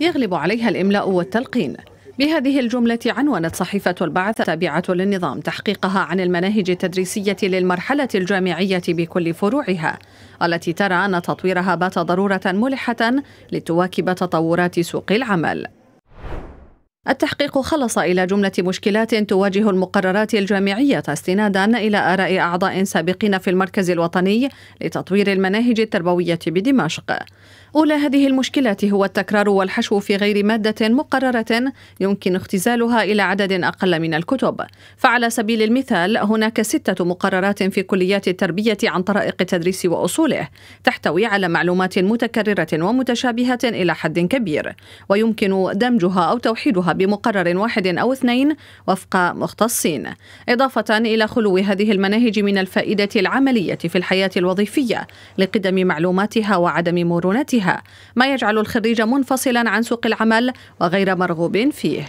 يغلب عليها الإملاء والتلقين بهذه الجملة عنونت صحيفة البعث تابعة للنظام تحقيقها عن المناهج التدريسية للمرحلة الجامعية بكل فروعها التي ترى أن تطويرها بات ضرورة ملحة لتواكب تطورات سوق العمل التحقيق خلص إلى جملة مشكلات تواجه المقررات الجامعية استنادا إلى آراء أعضاء سابقين في المركز الوطني لتطوير المناهج التربوية بدمشق أولى هذه المشكلات هو التكرار والحشو في غير مادة مقررة يمكن اختزالها إلى عدد أقل من الكتب فعلى سبيل المثال هناك ستة مقررات في كليات التربية عن طرائق التدريس وأصوله تحتوي على معلومات متكررة ومتشابهة إلى حد كبير ويمكن دمجها أو توحيدها بمقرر واحد أو اثنين وفق مختصين إضافة إلى خلو هذه المناهج من الفائدة العملية في الحياة الوظيفية لقدم معلوماتها وعدم مرونتها ما يجعل الخريج منفصلا عن سوق العمل وغير مرغوب فيه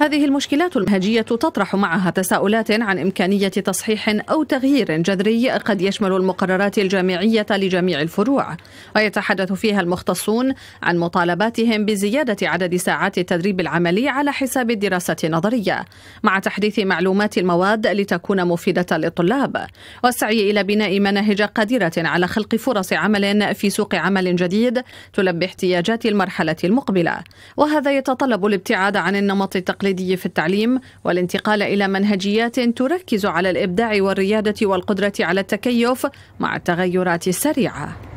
هذه المشكلات المنهجية تطرح معها تساؤلات عن إمكانية تصحيح أو تغيير جذري قد يشمل المقررات الجامعية لجميع الفروع ويتحدث فيها المختصون عن مطالباتهم بزيادة عدد ساعات التدريب العملي على حساب الدراسة النظرية مع تحديث معلومات المواد لتكون مفيدة للطلاب والسعي إلى بناء مناهج قادرة على خلق فرص عمل في سوق عمل جديد تلبي احتياجات المرحلة المقبلة وهذا يتطلب الابتعاد عن النمط التقليدي التقليدي في التعليم والانتقال إلى منهجيات تركز على الإبداع والريادة والقدرة على التكيف مع التغيرات السريعة